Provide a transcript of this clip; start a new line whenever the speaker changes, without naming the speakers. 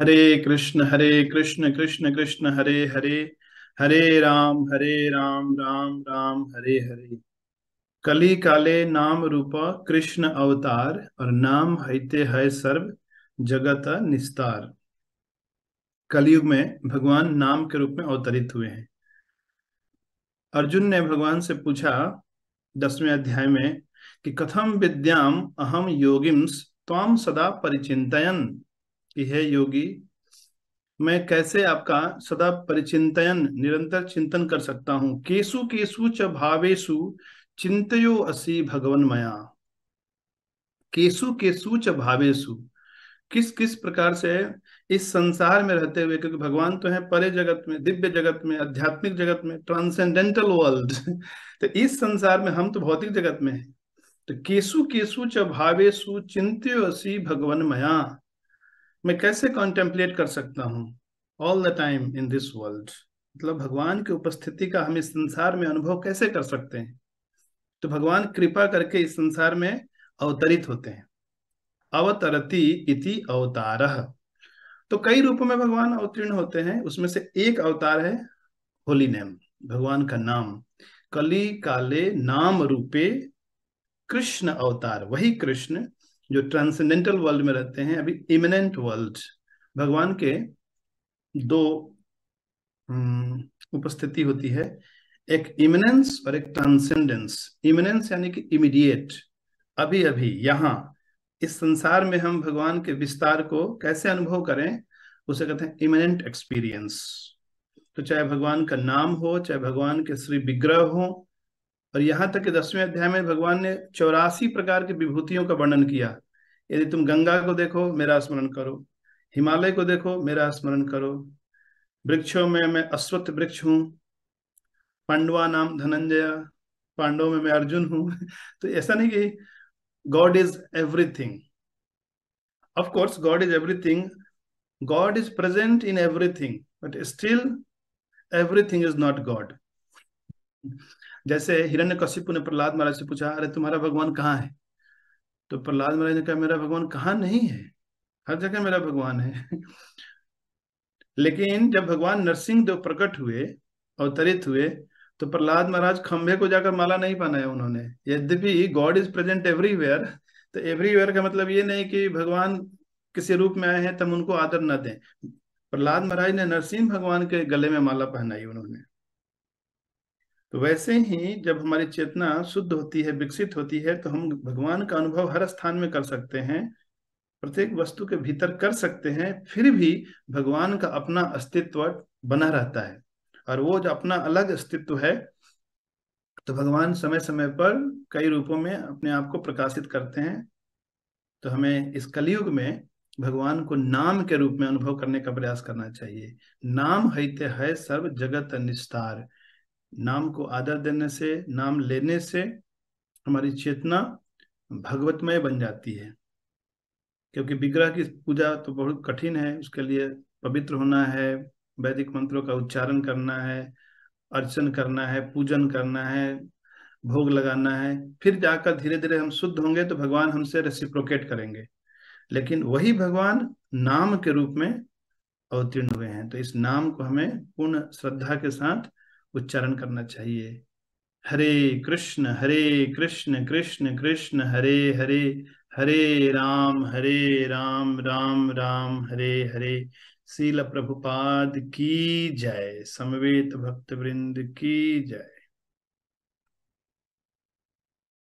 हरे कृष्ण हरे कृष्ण कृष्ण कृष्ण हरे हरे हरे राम हरे राम राम राम हरे हरे कली काले नाम रूप कृष्ण अवतार और नाम हईते है सर्व जगत निस्तार कलयुग में भगवान नाम के रूप में अवतरित हुए हैं अर्जुन ने भगवान से पूछा दसवें अध्याय में कि कथम विद्याम अहम योगिम्स ताम सदा परिचिंतन कि हे योगी मैं कैसे आपका सदा परिचिंतन निरंतर चिंतन कर सकता हूँ केसु केसु च भावेशु चिंतो असी भगवन मया केसु केसु च भावेशु किस किस प्रकार से इस संसार में रहते हुए क्योंकि भगवान तो है परे जगत में दिव्य जगत में आध्यात्मिक जगत में ट्रांसेंडेंटल वर्ल्ड तो इस संसार में हम तो भौतिक जगत में है तो केसु केसु च भावेशु चिंतो असी भगवन मया मैं कैसे कॉन्टेम्पलेट कर सकता हूँ all the time in this world मतलब भगवान की उपस्थिति का हम इस संसार में अनुभव कैसे कर सकते हैं तो भगवान कृपा करके इस संसार में अवतरित होते हैं अवतरती इति अवतार तो कई रूपों में भगवान अवतीर्ण होते हैं उसमें से एक अवतार है होली नेम भगवान का नाम कली काले नाम रूपे कृष्ण अवतार वही कृष्ण जो ट्रांसेंडेंटल वर्ल्ड में रहते हैं अभी इमिनेंट वर्ल्ड भगवान के दो हम्म, उपस्थिति होती है एक इमिनेंस और एक ट्रांसेंडेंस इमिनेंस यानी कि इमीडिएट अभी अभी यहां इस संसार में हम भगवान के विस्तार को कैसे अनुभव करें उसे कहते हैं इमिनेंट एक्सपीरियंस तो चाहे भगवान का नाम हो चाहे भगवान के श्री विग्रह हो और यहाँ तक कि दसवें अध्याय में भगवान ने चौरासी प्रकार की विभूतियों का वर्णन किया यदि तुम गंगा को देखो मेरा स्मरण करो हिमालय को देखो मेरा स्मरण करो वृक्षों में मैं अश्वत्थ वृक्ष हूँ पांडवा नाम धनंजय पांडव में मैं अर्जुन हूँ तो ऐसा नहीं कि God is everything of course God is everything God is present in everything but still everything is not God जैसे हिरण्य कश्यपु ने प्रहलाद महाराज से पूछा अरे तुम्हारा भगवान कहाँ है तो प्रहलाद महाराज ने कहा मेरा भगवान कहाँ नहीं है हर जगह मेरा भगवान है लेकिन जब भगवान नरसिंह देव प्रकट हुए अवतरित हुए तो प्रहलाद महाराज खंभे को जाकर माला नहीं पहनाया उन्होंने यद्यपि गॉड इज प्रेजेंट एवरीवेयर तो एवरीवेयर का मतलब ये नहीं कि भगवान किसी रूप में आए हैं तब उनको आदर न दें प्रहलाद महाराज ने नरसिंह भगवान के गले में माला पहनाई उन्होंने तो वैसे ही जब हमारी चेतना शुद्ध होती है विकसित होती है तो हम भगवान का अनुभव हर स्थान में कर सकते हैं प्रत्येक वस्तु के भीतर कर सकते हैं फिर भी भगवान का अपना अस्तित्व बना रहता है और वो जो अपना अलग अस्तित्व है तो भगवान समय समय पर कई रूपों में अपने आप को प्रकाशित करते हैं तो हमें इस कलयुग में भगवान को नाम के रूप में अनुभव करने का प्रयास करना चाहिए नाम हईते है सर्व जगत निस्तार नाम को आदर देने से नाम लेने से हमारी चेतना भगवतमय बन जाती है क्योंकि विग्रह की पूजा तो बहुत कठिन है उसके लिए पवित्र होना है वैदिक मंत्रों का उच्चारण करना है अर्चन करना है पूजन करना है भोग लगाना है फिर जाकर धीरे धीरे हम शुद्ध होंगे तो भगवान हमसे रेसिप्रोकेट करेंगे लेकिन वही भगवान नाम के रूप में अवतीर्ण हुए हैं तो इस नाम को हमें पूर्ण श्रद्धा के साथ उच्चारण करना चाहिए हरे कृष्ण हरे कृष्ण कृष्ण कृष्ण हरे हरे हरे राम हरे राम राम राम हरे हरे शील प्रभुपाद की जय समवेत भक्त वृंद की जय